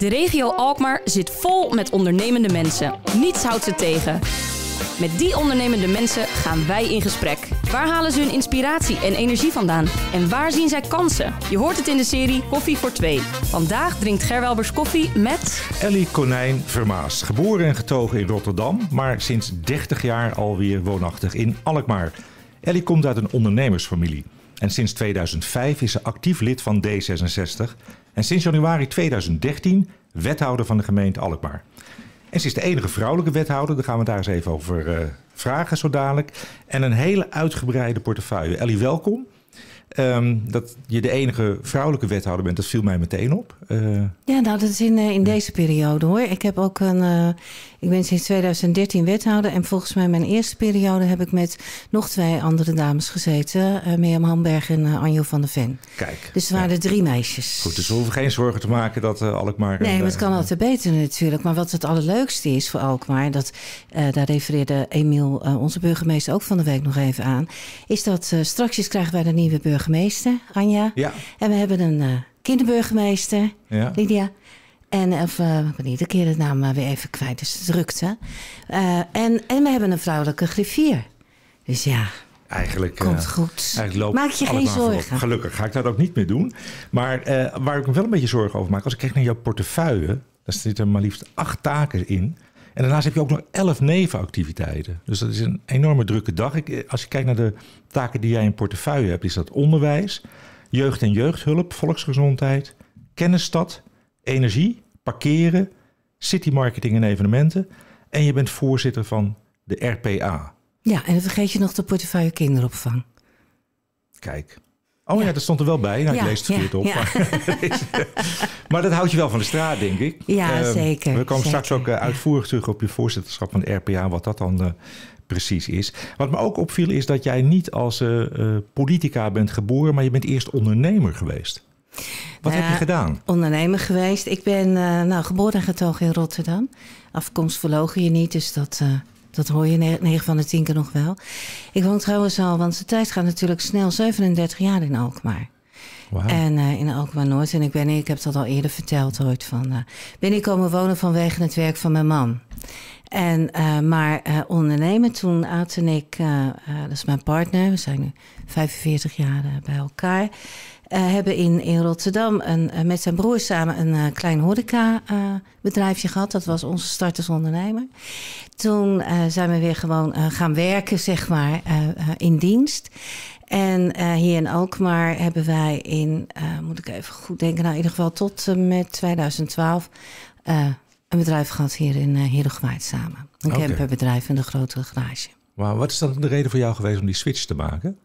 De regio Alkmaar zit vol met ondernemende mensen. Niets houdt ze tegen. Met die ondernemende mensen gaan wij in gesprek. Waar halen ze hun inspiratie en energie vandaan? En waar zien zij kansen? Je hoort het in de serie Koffie voor Twee. Vandaag drinkt Gerwelbers koffie met... Ellie Konijn Vermaas. Geboren en getogen in Rotterdam, maar sinds 30 jaar alweer woonachtig in Alkmaar. Ellie komt uit een ondernemersfamilie. En sinds 2005 is ze actief lid van D66 en sinds januari 2013 wethouder van de gemeente Alkmaar. En ze is de enige vrouwelijke wethouder, daar gaan we daar eens even over eh, vragen zo dadelijk. En een hele uitgebreide portefeuille. Ellie, welkom. Ehm, dat je de enige vrouwelijke wethouder bent, dat viel mij meteen op. Eh, ja, nou, dat is in, eh, in deze periode hoor. Ik heb ook een. Eh, ik ben sinds 2013 wethouder. En volgens mij, mijn eerste periode heb ik met nog twee andere dames gezeten: uh, Mirjam Hamberg en Anjo van der Ven. Kijk. Dus het waren er drie meisjes. Goed, dus we hoeven geen zorgen te maken dat Alkmaar. Nee, maar het kan altijd beter natuurlijk. Maar wat het allerleukste is voor Alkmaar, dat, daar refereerde Emiel, onze burgemeester, ook van de week nog even aan, is dat straks krijgen wij de nieuwe burgemeester burgemeester, Anja. Ja. En we hebben een eh, kinderburgemeester, Lydia. En eh, of, uh, ik ben iedere keer de naam maar weer even kwijt, dus het drukt. hè. en, en we hebben een vrouwelijke griffier. Dus ja, Eigenlijk, Komt goed. Eigenlijk maak je geen zorgen. Gelukkig ga ik dat ook niet meer doen. Maar waar ik me wel een beetje zorgen over maak, als ik kijk naar jouw portefeuille, daar zitten maar liefst acht taken in. En daarnaast heb je ook nog elf nevenactiviteiten. Dus dat is een enorme drukke dag. Ik, eh, als je kijkt naar de taken die jij in portefeuille hebt, is dat onderwijs, jeugd en jeugdhulp, volksgezondheid, kennisstad, energie, parkeren, city marketing en evenementen. En je bent voorzitter van de RPA. Ja, en dan vergeet je nog de portefeuille kinderopvang. Kijk, Oh ja, dat stond er wel bij. Nou, ik lees het verkeerd op. maar dat houdt je wel van de straat, denk ik. Ja, ehm, zeker. We komen straks ook eh, uitvoerig terug op je voorzitterschap van de RPA. Wat dat dan eh, precies is. Wat me ook opviel is dat jij niet als eh, politica bent geboren, maar je bent eerst ondernemer geweest. Wat heb je nou gedaan? Ondernemer geweest. Ik ben nou, geboren en getogen in Rotterdam. Afkomst verlogen je niet, dus dat dat hoor je 9 van de 10 keer nog wel. Ik woon trouwens al, want de tijd gaat natuurlijk snel, 37 jaar in Alkmaar. Wow. En eh, in Alkmaar Noord. En ik ben, ik heb dat al eerder verteld ooit, van, uh, eh, ben ik komen wonen vanwege het werk van mijn man. En, eh, maar ondernemen, toen Aad en ik, dat is mijn partner, we zijn nu 45 jaar bij elkaar. Eh, hebben in, in Rotterdam een, eh, met zijn broer samen een eh, klein horeca bedrijfje gehad. Dat was onze start als ondernemer. Toen zijn we weer gewoon gaan werken, zeg maar, in dienst. En hier in Alkmaar hebben wij in, moet ik even goed denken, nou in ieder geval tot met 2012 een bedrijf gehad hier in uh, samen. Een camperbedrijf in de grote garage. Wauw, wat is dan de reden voor jou geweest om die switch te maken?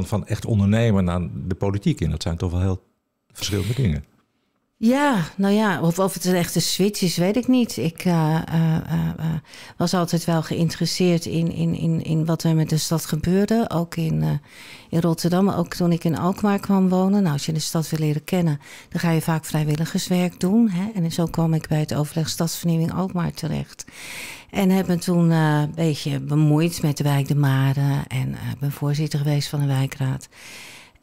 van, van echt ondernemen naar de politiek in. Dat zijn toch wel heel verschillende dingen. Ja, nou ja, of, of het een echte switch is, weet ik niet. Ik eh, eh, eh, was altijd wel geïnteresseerd in, in, in, in wat er met de stad gebeurde. Ook in, in Rotterdam, maar ook toen ik in Alkmaar kwam wonen. Nou, als je de stad wil leren kennen, dan ga je vaak vrijwilligerswerk doen. Hè? En zo kwam ik bij het overleg Stadsvernieuwing Alkmaar terecht. En heb me toen een beetje bemoeid met de wijk De Mare. En ben voorzitter geweest van de wijkraad.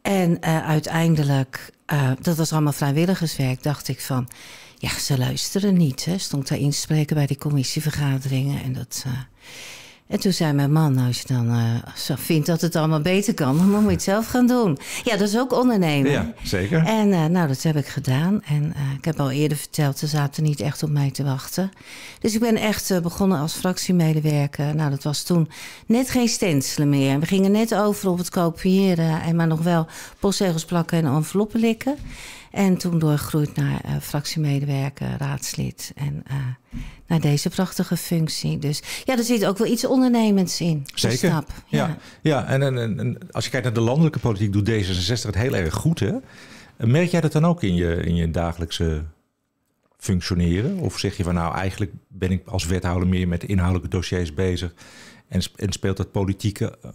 En eh, uiteindelijk, eh, dat was allemaal vrijwilligerswerk, dacht ik van... Ja, ze luisteren niet. Hè. Stond daar inspreken bij die commissievergaderingen. En dat, eh, en toen zei mijn man, nou, als je dan eh, vindt dat het allemaal beter kan, dan moet je het zelf gaan doen. Ja, dat is ook ondernemen. Ja, zeker. En eh, nou, dat heb ik gedaan. En eh, ik heb al eerder verteld, ze zaten niet echt op mij te wachten. Dus ik ben echt begonnen als fractiemedewerker. Nou, dat was toen net geen stencelen meer. We gingen net over op het kopiëren, en maar nog wel postzegels plakken en enveloppen likken. En toen doorgroeid naar uh, fractiemedewerker, raadslid en eh, naar deze prachtige functie. Dus ja, er zit ook wel iets ondernemends in. Zeker. Ja. ja, En, en, als je kijkt naar de landelijke politiek, doet D66 het heel erg goed. Hè? Merk jij dat dan ook in je, in je dagelijkse functioneren? Of zeg je van nou, eigenlijk ben ik als wethouder meer met inhoudelijke dossiers bezig en, speelt dat politieke eh,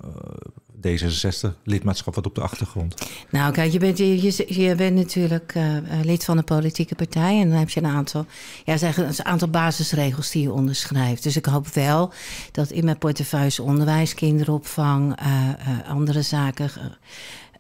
D66-lidmaatschap wat op de achtergrond? Nou, kijk, je bent, je, je bent natuurlijk eh, eh, lid van een politieke partij. En dan heb je een aantal, ja, zeggen, een aantal basisregels die je onderschrijft. Dus ik hoop wel dat in mijn portefeuille onderwijs, kinderopvang, eh, andere zaken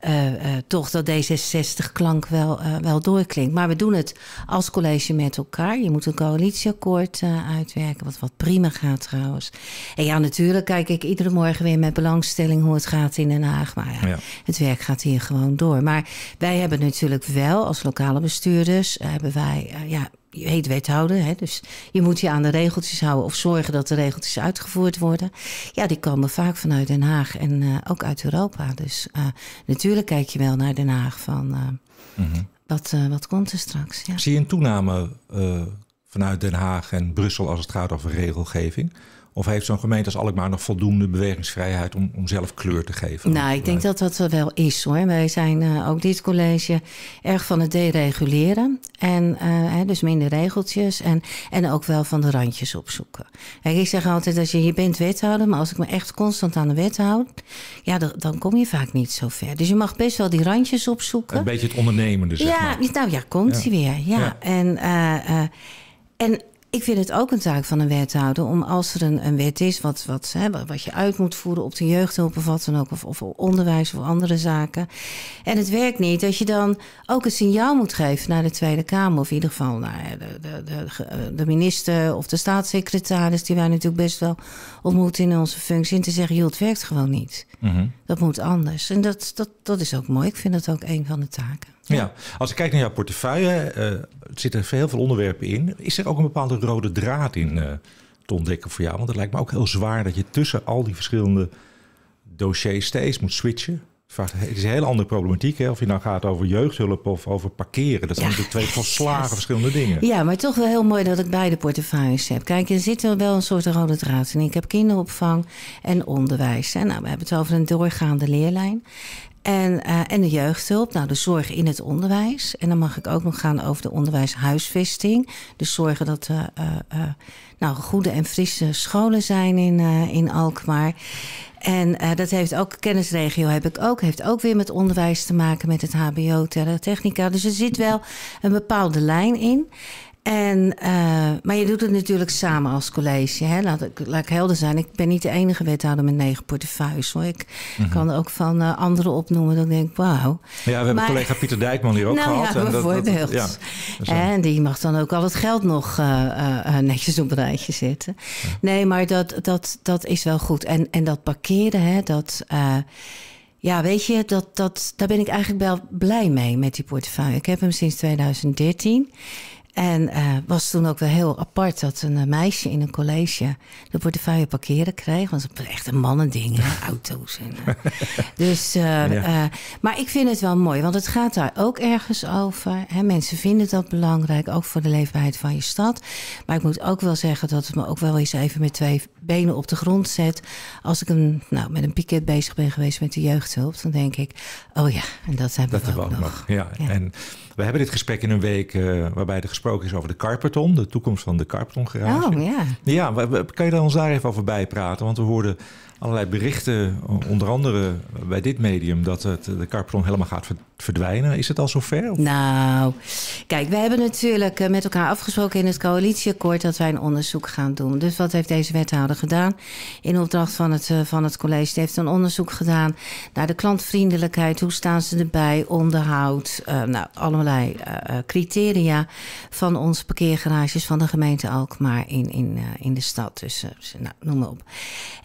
eh, eh, toch dat D66-klank wel, eh, wel doorklinkt. Maar we doen het als college met elkaar. Je moet een coalitieakkoord uitwerken, wat, wat prima gaat trouwens. En ja, natuurlijk kijk ik iedere morgen weer met belangstelling hoe het gaat in Den Haag. Maar ja, het werk gaat hier gewoon door. Maar wij hebben natuurlijk wel als lokale bestuurders, hebben wij ja, je heet wethouder, hè, dus je moet je aan de regeltjes houden of zorgen dat de regeltjes uitgevoerd worden. Ja, die komen vaak vanuit Den Haag en eh, ook uit Europa. Dus eh, natuurlijk kijk je wel naar Den Haag van eh, mhm. wat, wat komt er straks. Ja. Zie je een toename vanuit Den Haag en Brussel als het gaat over regelgeving? Of heeft zo'n gemeente als Alkmaar nog voldoende bewegingsvrijheid om, om zelf kleur te geven? Nou, ik denk dat dat wel is hoor. Wij zijn eh, ook dit college erg van het dereguleren. En eh, hè, dus minder regeltjes en, en ook wel van de randjes opzoeken. Kijk, ik zeg altijd dat je hier bent wethouder, maar als ik me echt constant aan de wet houd, ja, dan, kom je vaak niet zo ver. Dus je mag best wel die randjes opzoeken. Een beetje het ondernemende, zeg ja, Nou ja, komt hij weer. Ja, en... Eh, en ik vind het ook een taak van een wethouder om als er een, een wet is wat, wat, hè, wat je uit moet voeren op de jeugdhulp of wat dan ook, of, of onderwijs of andere zaken. En het werkt niet, dat je dan ook een signaal moet geven naar de Tweede Kamer, of in ieder geval naar de, de, de, eh, de minister of de staatssecretaris, die wij natuurlijk best wel ontmoeten in onze functie, en te zeggen: joh, het werkt gewoon niet. Mhm. Dat moet anders. En dat, dat, dat is ook mooi. Ik vind dat ook een van de taken. Ja, als ik kijk naar jouw portefeuille, uh, zitten er heel veel onderwerpen in. Is er ook een bepaalde rode draad in eh, te ontdekken voor jou? Want het lijkt me ook heel zwaar dat je tussen al die verschillende dossiers steeds moet switchen. het is een hele andere problematiek. Hè? Of je nou gaat over jeugdhulp of over parkeren. Dat zijn natuurlijk twee volslagen verschillende dingen. Ja, maar toch wel heel mooi dat ik beide portefeuilles heb. Kijk, er zit wel een soort rode draad in. Ik heb kinderopvang en onderwijs. Hè? Nou, we hebben het over een doorgaande leerlijn. En, eh, en de jeugdhulp, nou de zorg in het onderwijs. En dan mag ik ook nog gaan over de onderwijshuisvesting. Dus zorgen dat er eh, eh, nou, goede en frisse scholen zijn in, in Alkmaar. En dat heeft ook, kennisregio heb ik ook, heeft ook weer met onderwijs te maken, met het HBO, Terra Technica. Dus er zit wel een bepaalde lijn in. En, eh, maar je doet het natuurlijk samen als college. Hè? Laat, ik, laat ik helder zijn. Ik ben niet de enige wethouder met negen portefeuilles. Hoor. Ik mhm. kan ook van uh, anderen opnoemen dat ik denk, wauw. Ja, we hebben collega Pieter Dijkman hier ook nou gehad. Ja, en bijvoorbeeld. Dat, dat, ja. Dus, eh. En die mag dan ook al het geld nog netjes op een rijtje zetten. Nee, maar dat, dat, dat is wel goed. En, en dat parkeren, hè, dat... Ja, weet je, dat, dat, daar ben ik eigenlijk wel blij mee met die portefeuille. Ik heb hem sinds 2013. En uh, was toen ook wel heel apart dat een eh, meisje in een college de portefeuille parkeren kreeg. Want het was echt een mannending, auto's. En, eh. dus, maar ik vind het wel mooi, want het gaat daar ook ergens over. Hè? Mensen vinden dat belangrijk, ook voor de leefbaarheid van je stad. Maar ik moet ook wel zeggen dat het me ook wel eens even met twee benen op de grond zet. Als ik een, nou, met een piket bezig ben geweest met de jeugdhulp, dan denk ik, oh ja, en dat hebben dat we, we nog. Ja. En we hebben dit gesprek in een week eh, waarbij er gesproken is over de Carpeton, de toekomst van de Carpeton garage. Oh ja. Ja, kan je daar ons daar even over bijpraten? Want we hoorden allerlei berichten, eh, onder andere bij dit medium, dat het, de Carpron helemaal gaat verdwijnen. Is het al zover? Of? Nou, kijk, we hebben natuurlijk eh, met elkaar afgesproken in het coalitieakkoord dat wij een onderzoek gaan doen. Dus wat heeft deze wethouder gedaan? In opdracht van het, eh, van het college die heeft een onderzoek gedaan naar de klantvriendelijkheid. Hoe staan ze erbij? Onderhoud, nou, allerlei criteria van onze parkeergarages van de gemeente Alkmaar in, in, in de stad. Dus nou, noem maar op.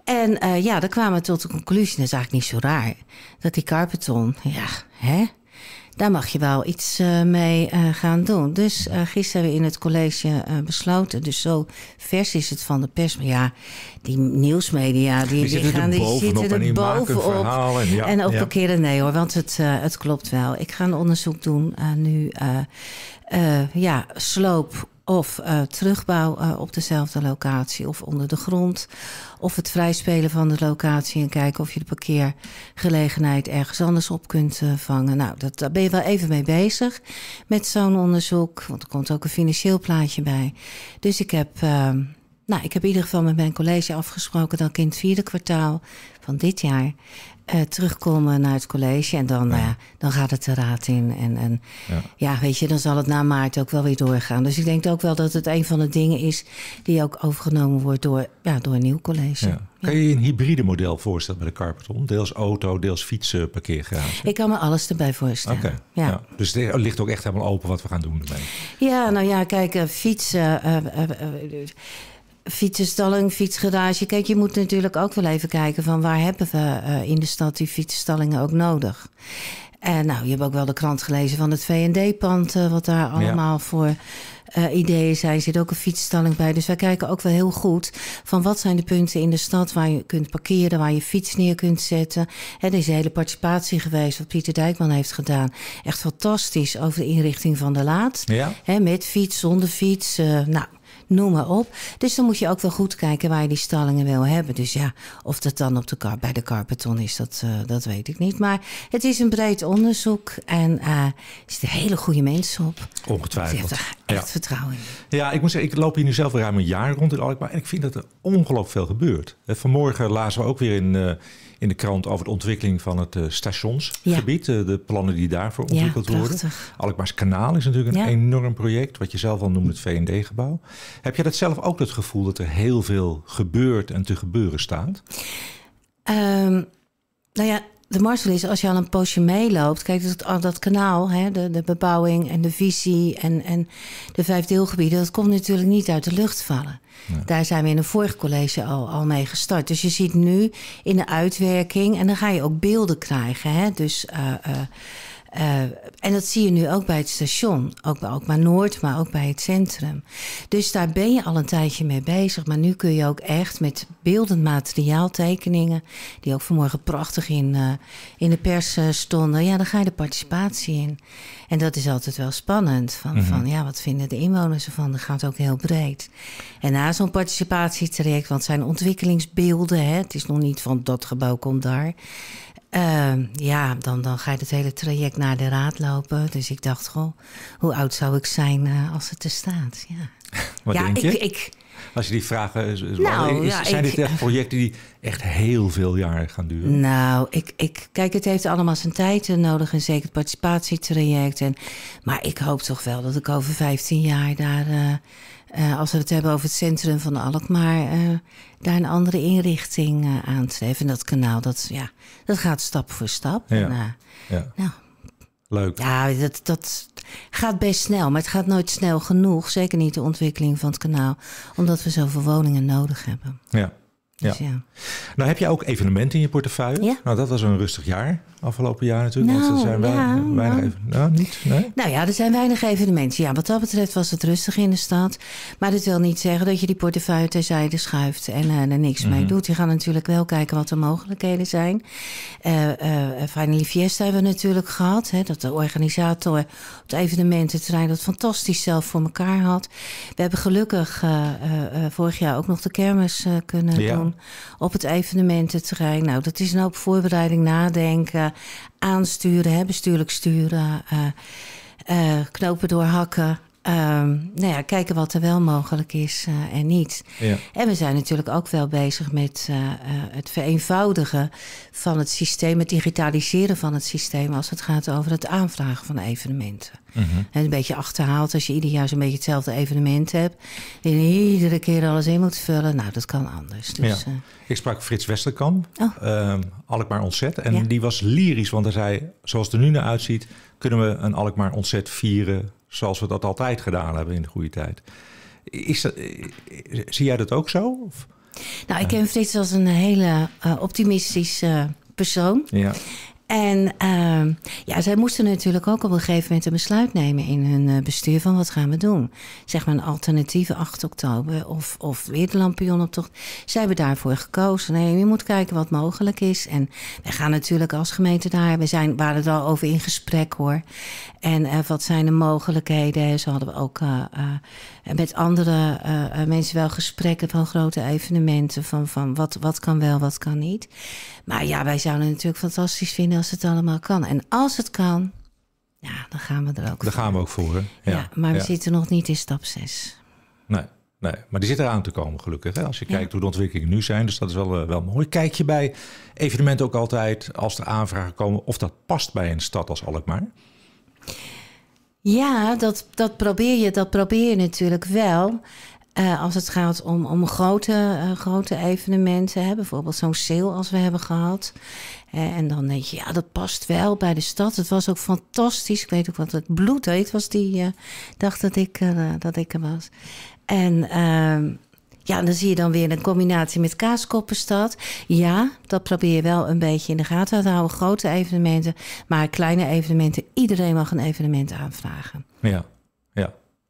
En eh, ja, dan kwamen we tot de conclusie, dat is eigenlijk niet zo raar, dat die carpeton, ja, hè, daar mag je wel iets eh, mee eh, gaan doen. Dus gisteren in het college besloten. Dus zo vers is het van de pers. Maar ja, die nieuwsmedia, die, zitten gaan, er die zitten er bovenop. En, ja, en ook ja. keer nee hoor, want het, het klopt wel. Ik ga een onderzoek doen nu. ja, sloop of uh, terugbouw eh, op dezelfde locatie of onder de grond. Of het vrijspelen van de locatie en kijken of je de parkeergelegenheid ergens anders op kunt eh, vangen. Nou, dat, daar ben je wel even mee bezig met zo'n onderzoek. Want er komt ook een financieel plaatje bij. Dus ik heb nou, ik heb in ieder geval met mijn college afgesproken dat ik in het vierde kwartaal van dit jaar uh, terugkomen naar het college. En dan, ja. Eh, dan gaat het de raad in. En, en ja. weet je, dan zal het na maart ook wel weer doorgaan. Dus ik denk ook wel dat het een van de dingen is die ook overgenomen wordt door, ja, door een nieuw college. Ja. Kan je je een hybride model voorstellen met de Carpeton? Deels auto, deels fietsen, parkeergarage? Ik kan me alles erbij voorstellen. Okay. Ja. Dus er ligt ook echt helemaal open wat we gaan doen ermee. Ja, nou ja, kijk, eh, fietsen fietsenstalling, fietsgarage. Kijk, je moet natuurlijk ook wel even kijken van waar hebben we eh, in de stad die fietsenstallingen ook nodig. En nou, je hebt ook wel de krant gelezen van het VND-pand, eh, wat daar allemaal voor eh, ideeën zijn. Er zit ook een fietsstalling bij. Dus wij kijken ook wel heel goed van wat zijn de punten in de stad waar je kunt parkeren, waar je fiets neer kunt zetten. Hè, er is een hele participatie geweest wat Pieter Dijkman heeft gedaan. Echt fantastisch over de inrichting van de laad. Ja. Hè, met fiets, zonder fiets. nou, noem maar op. Dus dan moet je ook wel goed kijken waar je die stallingen wil hebben. Dus ja, of dat dan op de kar bij de Carpeton is, dat, eh, dat weet ik niet. Maar het is een breed onderzoek en uh, er zitten hele goede mensen op. Ongetwijfeld. hebt echt, echt vertrouwen in. Ja, ik moet zeggen, ik loop hier nu zelf ruim een jaar rond in Alkmaar. En ik vind dat er ongelooflijk veel gebeurt. Eh, vanmorgen lazen we ook weer in in de krant over de ontwikkeling van het eh, stationsgebied. Eh, de plannen die daarvoor ontwikkeld worden. Alkmaars Kanaal is natuurlijk een enorm project. Wat je zelf al noemt het vd gebouw Heb je dat zelf ook het gevoel dat er heel veel gebeurt en te gebeuren staat? Um, nou ja, de Marvel is als je al een poosje meeloopt. Kijk, dat, dat kanaal, hè, de, de bebouwing en de visie en, en de vijf deelgebieden, dat komt natuurlijk niet uit de lucht vallen. Daar zijn we in een vorig college al, al mee gestart. Dus je ziet nu in de uitwerking, en dan ga je ook beelden krijgen. Hè? Dus uh, eh, en dat zie je nu ook bij het station, ook bij Noord, maar ook bij het centrum. Dus daar ben je al een tijdje mee bezig, maar nu kun je ook echt met beeldend materiaal, tekeningen, die ook vanmorgen prachtig in, eh, in de pers eh, stonden, ja, dan ga je de participatie in. En dat is altijd wel spannend, van, mhm. van ja, wat vinden de inwoners ervan? Dat gaat ook heel breed. En na zo'n participatietraject, want het zijn ontwikkelingsbeelden, hè, het is nog niet van dat gebouw komt daar. Ehm, ja, dan, dan ga je het hele traject naar de raad lopen. Dus ik dacht, goh, hoe oud zou ik zijn eh, als het er staat? Ja. Wat denk je? Ik, ik, als je die vragen... Nou, zijn dit echt projecten die echt heel veel jaren gaan duren? Nou, ik, ik, kijk, het heeft allemaal zijn tijd nodig. En zeker het participatietraject. En, maar ik hoop toch wel dat ik over 15 jaar daar... Eh, eh, als we het hebben over het centrum van Alkmaar, uh, daar een andere inrichting uh, aan te geven. En dat kanaal, dat, ja, dat gaat stap voor stap. Ja. ja. Nou, Leuk. Ja, dat, dat gaat best snel, maar het gaat nooit snel genoeg. Zeker niet de ontwikkeling van het kanaal, omdat we zoveel woningen nodig hebben. Ja. Ja. Dus ja. Nou heb je ook evenementen in je portefeuille. Ja. Nou, dat was een rustig jaar. Afgelopen jaar natuurlijk, want er nou, zijn weinig, ja, nou. even, nou, niet, nee? nou ja, er zijn weinig evenementen. Ja, wat dat betreft was het rustig in de stad. Maar dat wil niet zeggen dat je die portefeuille terzijde schuift en eh, er niks mee mhm. doet. Je gaat natuurlijk wel kijken wat de mogelijkheden zijn. Uh, uh, Finally Fiesta hebben we natuurlijk gehad. Hè, dat de organisator op het evenemententerrein dat fantastisch zelf voor elkaar had. We hebben gelukkig vorig jaar ook nog de kermis kunnen ja. doen op het evenemententerrein. Nou, dat is een hoop voorbereiding, nadenken aansturen, hè, bestuurlijk sturen, eh, eh, knopen doorhakken. Ehm, nou ja, kijken wat er wel mogelijk is eh, en niet. Ja. En we zijn natuurlijk ook wel bezig met eh, eh, het vereenvoudigen van het systeem, het digitaliseren van het systeem als het gaat over het aanvragen van evenementen. Mhm. En een beetje achterhaald als je ieder jaar zo'n beetje hetzelfde evenement hebt en iedere keer alles in moet vullen. Nou, dat kan anders. Dus, ja. Ik sprak Frits Westerkamp, oh. ehm, Alkmaar Ontzet, en die was lyrisch, want hij zei, zoals het er nu naar uitziet, kunnen we een Alkmaar Ontzet vieren zoals we dat altijd gedaan hebben in de goede tijd. Is dat, eh, zie jij dat ook zo? Nou, ik ken Frits als een hele eh, optimistische persoon. Ja. En uh, ja, zij moesten natuurlijk ook op een gegeven moment een besluit nemen in hun eh, bestuur van wat gaan we doen. Zeg maar een alternatieve 8 oktober of, of weer de lampionoptocht. Zij hebben daarvoor gekozen. Nee, je moet kijken wat mogelijk is. En wij gaan natuurlijk als gemeente daar, we zijn, waren het al over in gesprek hoor. En eh, wat zijn de mogelijkheden? Zo hadden we ook eh, met andere mensen wel gesprekken van grote evenementen. Van, van wat, wat kan wel, wat kan niet. Maar ja, wij zouden natuurlijk fantastisch vinden als het allemaal kan. En als het kan, ja, dan gaan we er ook Daar voor. gaan we ook voor, hè? Ja, maar we zitten nog niet in stap 6. Nee, nee, maar die zit eraan te komen gelukkig. Hè? Als je kijkt hoe de ontwikkelingen nu zijn, dus dat is wel, eh, wel mooi. Kijk je bij evenementen ook altijd, als er aanvragen komen... of dat past bij een stad als Alkmaar? Ja, dat, dat probeer je, dat probeer je natuurlijk wel. Eh, als het gaat om, om grote, eh, grote evenementen, bijvoorbeeld zo'n sale als we hebben gehad. Eh, en dan denk je, ja, dat past wel bij de stad. Het was ook fantastisch. Ik weet ook wat het bloed heet was die dag dat ik, dat ik er was. En ehm, ja, dan zie je dan weer een combinatie met Kaaskoppenstad. Ja, dat probeer je wel een beetje in de gaten te houden. Grote evenementen, maar kleine evenementen. Iedereen mag een evenement aanvragen. Ja.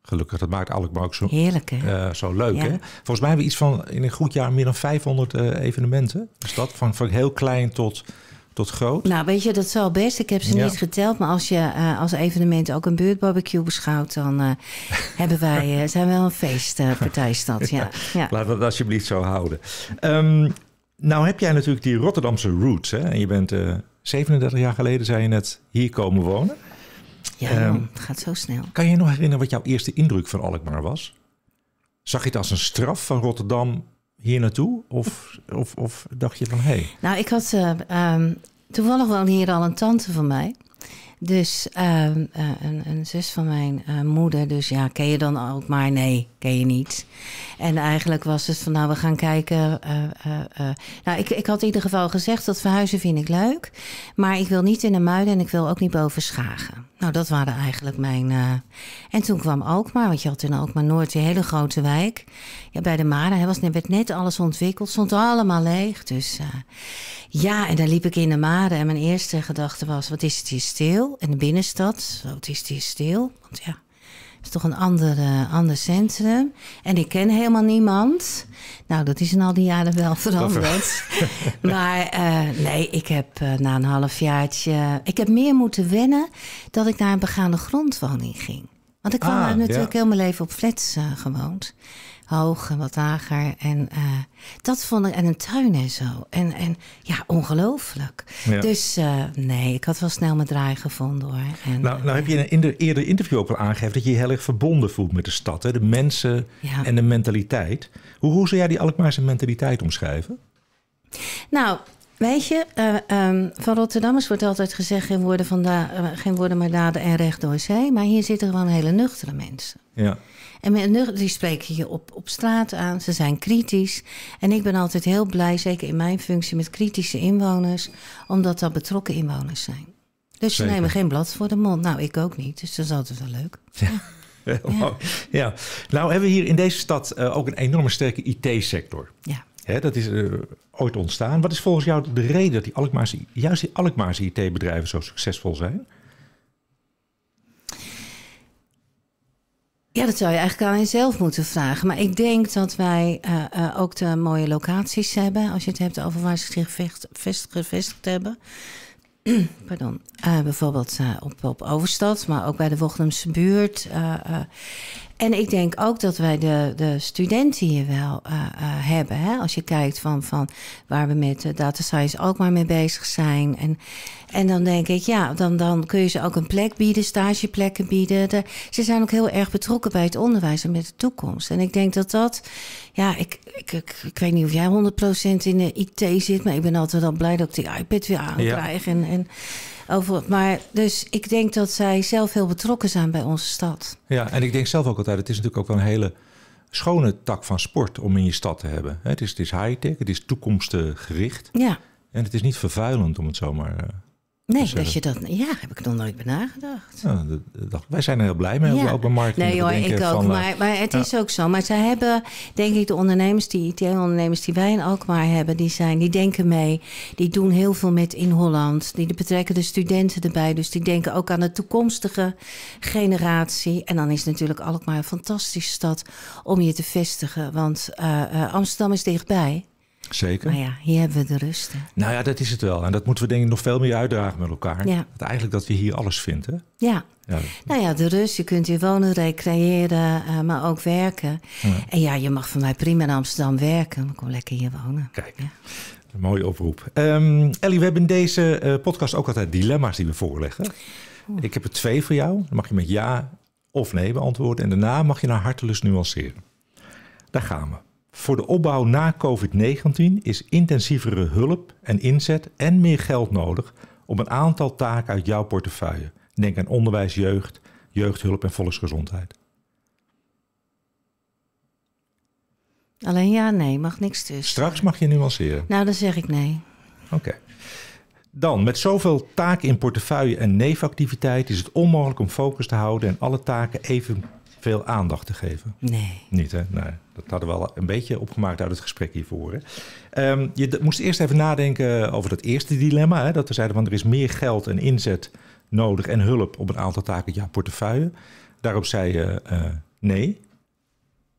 Gelukkig, dat maakt Alkmaar ook zo, Heerlijk, eh, zo leuk. Hè? Volgens mij hebben we iets van in een goed jaar meer dan 500 eh, evenementen. Dus dat van, heel klein tot, tot groot. Nou, weet je, dat zal best. Ik heb ze niet geteld. Maar als je eh, als evenement ook een buurtbarbecue beschouwt, dan hebben wij, zijn wel een feestpartijstad. ja. ja. Laat dat alsjeblieft zo houden. Ehm, nou heb jij natuurlijk die Rotterdamse roots. Hè? En je bent 37 jaar geleden, zei je net, hier komen wonen. Ja, ehm, het gaat zo snel. Kan je nog herinneren wat jouw eerste indruk van Alkmaar was? Zag je het als een straf van Rotterdam hier naartoe? Of, of, of dacht je van hé? Hey. Nou, ik had eh, ehm, toevallig wel hier al een tante van mij. Dus ehm, eh, een, een, zus van mijn eh, moeder. Dus ja, ken je dan ook maar? Nee, ken je niet. En eigenlijk was het van, nou, we gaan kijken. Nou, ik, ik had in ieder geval gezegd dat verhuizen vind ik leuk. Maar ik wil niet in de muiden en ik wil ook niet boven Schagen. Nou, dat waren eigenlijk mijn. Uh... En toen kwam Alkmaar, want je had in maar Noord die hele grote wijk. Ja, bij de Mara hij was, werd net alles ontwikkeld, stond allemaal leeg. Dus uh... ja, en daar liep ik in de Mara. En mijn eerste gedachte was: wat is het hier stil? En de binnenstad, wat is het hier stil? Want ja, is toch een andere, eh, ander centrum. En ik ken helemaal niemand. Nou, dat is in al die jaren wel veranderd. maar eh, nee, ik heb eh, na een halfjaartje... Ik heb meer moeten wennen dat ik naar een begaande grondwoning ging. Want ik kwam ah, natuurlijk heel mijn leven op flats gewoond hoog en wat lager. En eh, dat vond ik. En een tuin en zo. En, en ja, ongelooflijk. Dus eh, nee, ik had wel snel mijn draai gevonden hoor. En, nou, nou heb je in een eerder interview ook al aangegeven dat je je heel erg verbonden voelt met de stad, hè? de mensen en de mentaliteit. Hoe, hoe zou jij die Alkmaarse mentaliteit omschrijven? Nou, Weet je, uh, um, van Rotterdammers wordt altijd gezegd: geen woorden, van da geen woorden maar daden en recht door zee. Maar hier zitten gewoon hele nuchtere mensen. Ja. En die spreken je op, op straat aan, ze zijn kritisch. En ik ben altijd heel blij, zeker in mijn functie, met kritische inwoners, omdat dat betrokken inwoners zijn. Dus zeker. ze nemen geen blad voor de mond. Nou, ik ook niet, dus dat is altijd wel leuk. Ja. Ja. Nou hebben we hier in deze stad eh, ook een enorme sterke IT-sector. Ja. Hè, dat is uh, ooit ontstaan. Wat is volgens jou de reden dat die Alkmaarse, juist die Alkmaarse IT-bedrijven zo succesvol zijn? Ja, dat zou je eigenlijk aan jezelf moeten vragen. Maar ik denk dat wij eh, eh, ook de mooie locaties hebben. Als je het hebt over waar ze zich vecht, gevestigd hebben. Pardon. Eh, bijvoorbeeld op, op Overstad, maar ook bij de Wochtemse buurt. En ik denk ook dat wij de, de studenten hier wel eh, eh, hebben. Hè? Als je kijkt van, van waar we met eh, data science ook maar mee bezig zijn. En, en dan denk ik, ja, dan, dan kun je ze ook een plek bieden, stageplekken bieden. ze zijn ook heel erg betrokken bij het onderwijs en met de toekomst. En ik denk dat dat, ja, ik, ik, ik, weet niet of jij 100% in de IT zit, maar ik ben altijd al blij dat ik die iPad weer aankrijg. Ja. En, en over, maar dus ik denk dat zij zelf heel betrokken zijn bij onze stad. Ja, en ik denk zelf ook altijd, het is natuurlijk ook wel een hele schone tak van sport om in je stad te hebben. Het is, het is high-tech, het is toekomstgericht. Ja. En het is niet vervuilend, om het zomaar. maar eh, Nee, dat je dat. Ja, heb ik nog nooit bij Ja, wij zijn er heel blij mee. Ja. Ook bij marketing. Nee, ik ook. maar, maar, het is ook zo. Maar zij hebben, denk ik, de ondernemers, die IT-ondernemers die wij in Alkmaar hebben, die zijn, die denken mee. Die doen heel veel met in Holland. Die betrekken de studenten erbij. Dus die denken ook aan de toekomstige generatie. En dan is natuurlijk Alkmaar een fantastische stad om je te vestigen. Want eh, eh, Amsterdam is dichtbij. Zeker. Maar ja, hier hebben we de rust. Nou ja, dat is het wel. En dat moeten we denk ik nog veel meer uitdragen met elkaar. Ja. Dat eigenlijk dat we hier alles vinden. Ja. ja. Nou ja, de rust. Je kunt hier wonen, recreëren, eh, maar ook werken. En ja, je mag van mij prima in Amsterdam werken. Maar kom lekker hier wonen. Kijk. Een mooie oproep. Um, Ellie, we hebben in deze eh, podcast ook altijd dilemma's die we voorleggen. Ik heb er twee voor jou. Dan mag je met ja of nee beantwoorden. En daarna mag je naar hartelus nuanceren. Daar gaan we. Voor de opbouw na COVID-19 is intensievere hulp en inzet en meer geld nodig om een aantal taken uit jouw portefeuille. Denk aan onderwijs, jeugd, jeugdhulp en volksgezondheid. Alleen ja, nee, mag niks tussen. Straks mag je nuanceren. Nou, dan zeg ik nee. Oké. Dan, met zoveel taken in portefeuille en neefactiviteit is het onmogelijk om focus te houden en alle taken even veel aandacht te geven. Nee. Niet, hè? Nee. Dat hadden we al een beetje opgemaakt uit het gesprek hiervoor. Ehm, je moest eerst even nadenken over dat eerste dilemma. Hè? Dat we zeiden van er is meer geld en inzet nodig en hulp op een aantal taken ja, portefeuille. Daarop zei je eh, nee.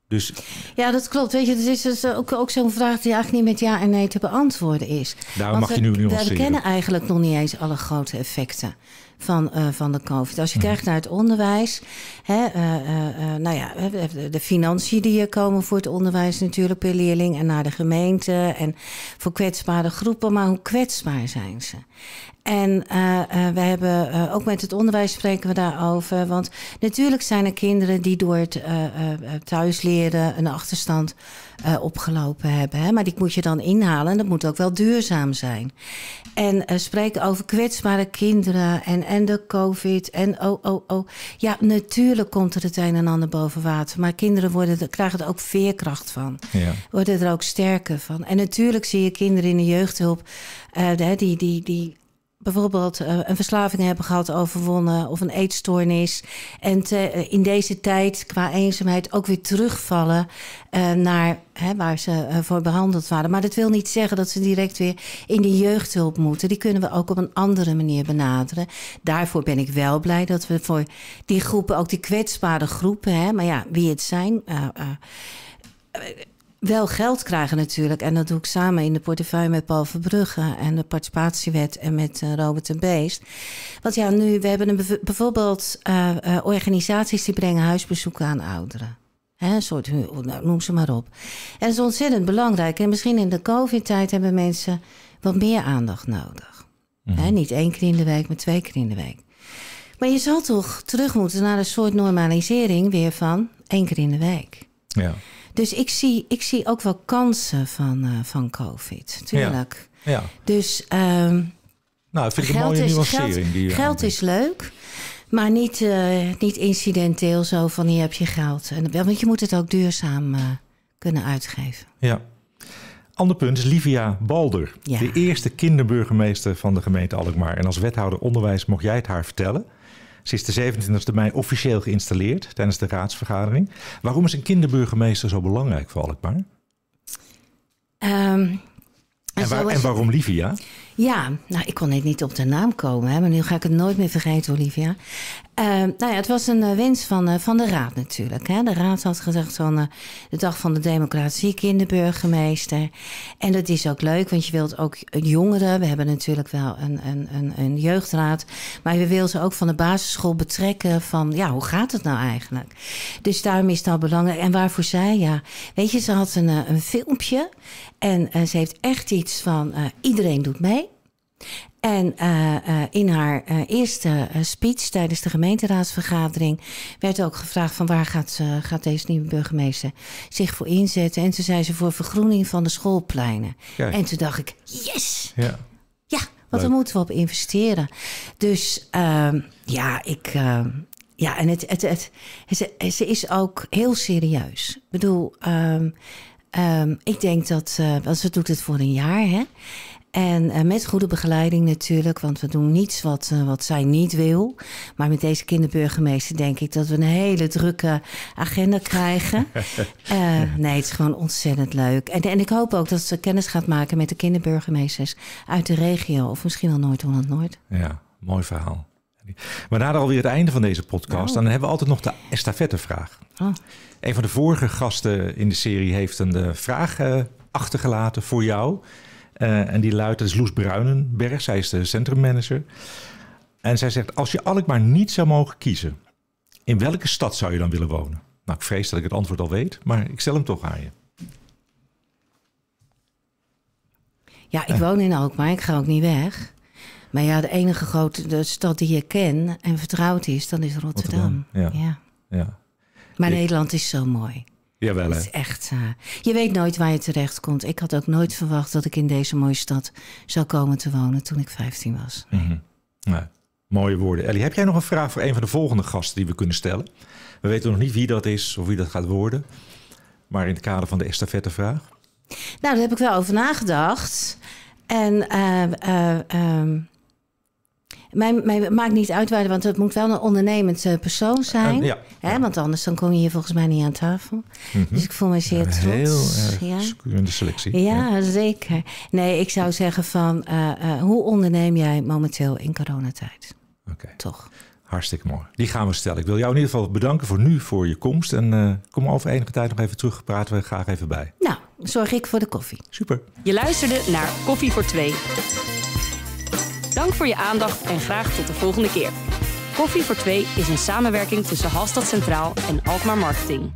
Dus... Ja, dat klopt. Weet je, dat is dus ook, ook zo'n vraag die eigenlijk niet met ja en nee te beantwoorden is. Daarom Want mag je nu nuanceren. We kennen eigenlijk nog niet eens alle grote effecten van, eh, van de COVID. Als je hmm. kijkt naar het onderwijs, hè, eh, eh, nou ja, de financiën die er komen voor het onderwijs natuurlijk per leerling en naar de gemeente en voor kwetsbare groepen, maar hoe kwetsbaar zijn ze? En uh, eh, eh, we hebben eh, ook met het onderwijs spreken we daarover. Want natuurlijk zijn er kinderen die door het thuisleren een achterstand opgelopen hebben. Hè? Maar die moet je dan inhalen en dat moet ook wel duurzaam zijn. En spreken over kwetsbare kinderen en, en de COVID en oh, oh, oh. Ja, natuurlijk komt er het een en ander boven water. Maar kinderen worden krijgen er ook veerkracht van. Ja. Worden er ook sterker van. En natuurlijk zie je kinderen in de jeugdhulp die, die, die bijvoorbeeld eh, een verslaving hebben gehad overwonnen of een eetstoornis. En te, eh, in deze tijd qua eenzaamheid ook weer terugvallen eh, naar hè, waar ze voor behandeld waren. Maar dat wil niet zeggen dat ze direct weer in de jeugdhulp moeten. Die kunnen we ook op een andere manier benaderen. Daarvoor ben ik wel blij dat we voor die groepen, ook die kwetsbare groepen, hè, maar ja, wie het zijn wel geld krijgen natuurlijk. En dat doe ik samen in de portefeuille met Paul Verbrugge en de participatiewet en met eh, Robert en Beest. Want ja, nu, we hebben een, bijvoorbeeld eh, eh, organisaties die brengen huisbezoeken aan ouderen. Hè, een soort, oh, nou, noem ze maar op. En dat is ontzettend belangrijk. En misschien in de COVID-tijd hebben mensen wat meer aandacht nodig. Hè, mhm. niet één keer in de week, maar twee keer in de week. Maar je zal toch terug moeten naar een soort normalisering weer van één keer in de week. Ja. Dus ik zie, ik zie ook wel kansen van, eh, van COVID, tuurlijk. Ja. ja. Dus. Ehm, nou, dat vind ik een mooie is, nuancering. Geld, die geld is leuk. Maar niet, eh, niet incidenteel zo van hier heb je geld. En, want je moet het ook duurzaam eh, kunnen uitgeven. Ja. Ander punt is Livia Balder. De eerste kinderburgemeester van de gemeente Alkmaar. En als wethouder onderwijs mocht jij het haar vertellen sinds de 27e mei officieel geïnstalleerd tijdens de raadsvergadering. Waarom is een kinderburgemeester zo belangrijk voor Alkmaar? Um, en, waarom het... Livia? Ja, nou, ik kon het niet op de naam komen, hè, maar nu ga ik het nooit meer vergeten, Olivia. Eh, nou ja, het was een eh, wens van, eh, van de raad natuurlijk. Hè. De raad had gezegd van de dag van de democratie, kinderburgemeester. En dat is ook leuk, want je wilt ook jongeren. We hebben natuurlijk wel een, een, een, een jeugdraad. Maar je wil ze ook van de basisschool betrekken van... ja, hoe gaat het nou eigenlijk? Dus daarom is dat belangrijk. En waarvoor zij, ja... Weet je, ze had een, een filmpje. En ze heeft echt iets van iedereen doet mee... En eh, eh, in haar eh, eerste speech tijdens de gemeenteraadsvergadering werd ook gevraagd van waar gaat, gaat deze nieuwe burgemeester zich voor inzetten. En toen zei ze voor vergroening van de schoolpleinen. En toen dacht ik, yes! Ja, ja want daar moeten we op investeren. Dus ehm, ja, ik... Ehm, ja, en het, het, het, ze, is ook heel serieus. Ik bedoel, ehm, ik denk dat, want ze doet het voor een jaar, hè? En eh, met goede begeleiding natuurlijk, want we doen niets wat, eh, wat zij niet wil. Maar met deze kinderburgemeester denk ik dat we een hele drukke agenda krijgen. Eh, nee, het is gewoon ontzettend leuk. En, en ik hoop ook dat ze kennis gaat maken met de kinderburgemeesters uit de regio. Of misschien wel nooit, holland nooit. Ja, mooi verhaal. We naderen alweer het einde van deze podcast. Oh. dan hebben we altijd nog de estafettevraag. Oh. Een van de vorige gasten in de serie heeft een vraag achtergelaten voor jou... Eh, en die luidt, dat is Loes Bruinenberg, zij is de centrummanager. En zij zegt, als je Alkmaar niet zou mogen kiezen, in welke stad zou je dan willen wonen? Nou, ik vrees dat ik het antwoord al weet, maar ik stel hem toch aan je. Ja, ik woon in maar ik ga ook niet weg. Maar ja, de enige grote stad die je ken en vertrouwd is, dan is Rotterdam. ja. Ja. Maar Nederland is zo mooi. Jawel, Het is echt, eh, je weet nooit waar je terecht komt. Ik had ook nooit verwacht dat ik in deze mooie stad zou komen te wonen toen ik 15 was. Mhm. nee. Mooie woorden. Ellie, heb jij nog een vraag voor een van de volgende gasten die we kunnen stellen? We weten nog niet wie dat is of wie dat gaat worden. Maar in het kader van de estafette vraag. Nou, daar heb ik wel over nagedacht. En uh, mij, maakt niet uit want het moet wel een ondernemend eh, persoon eh, zijn. Hè? Want anders dan kom je hier volgens mij niet aan tafel. Mhm. Dus ik voel me zeer trots. Heel erg ja. de selectie. Ja, zeker. Nee, ik zou zeggen van, eh, hoe onderneem jij momenteel in coronatijd? Oké. Toch? Hartstikke mooi. Die gaan we stellen. Ik wil jou in ieder geval bedanken voor nu, voor je komst. En kom over enige tijd nog even terug, praten we graag even bij. Nou, zorg ik voor de koffie. Super. Je luisterde naar Koffie voor Twee. Dank voor je aandacht en graag tot de volgende keer. Koffie voor Twee is een samenwerking tussen Halstad Centraal en Alkmaar Marketing.